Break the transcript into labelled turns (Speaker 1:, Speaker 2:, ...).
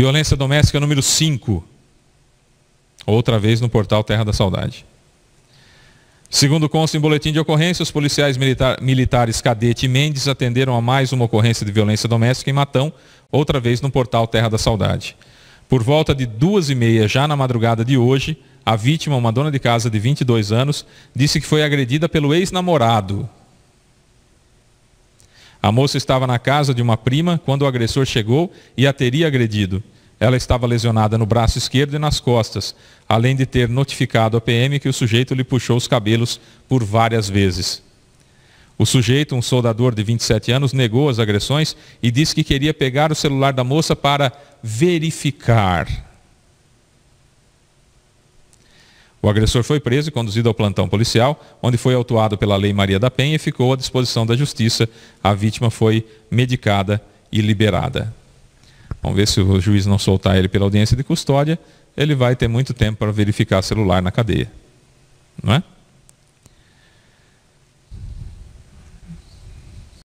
Speaker 1: Violência doméstica número 5. Outra vez no portal Terra da Saudade. Segundo consta em boletim de ocorrência, os policiais militar, militares Cadete e Mendes atenderam a mais uma ocorrência de violência doméstica em Matão, outra vez no portal Terra da Saudade. Por volta de duas e meia, já na madrugada de hoje, a vítima, uma dona de casa de 22 anos, disse que foi agredida pelo ex-namorado, a moça estava na casa de uma prima quando o agressor chegou e a teria agredido. Ela estava lesionada no braço esquerdo e nas costas, além de ter notificado a PM que o sujeito lhe puxou os cabelos por várias vezes. O sujeito, um soldador de 27 anos, negou as agressões e disse que queria pegar o celular da moça para verificar O agressor foi preso e conduzido ao plantão policial, onde foi autuado pela Lei Maria da Penha e ficou à disposição da Justiça. A vítima foi medicada e liberada. Vamos ver se o juiz não soltar ele pela audiência de custódia, ele vai ter muito tempo para verificar celular na cadeia. Não é?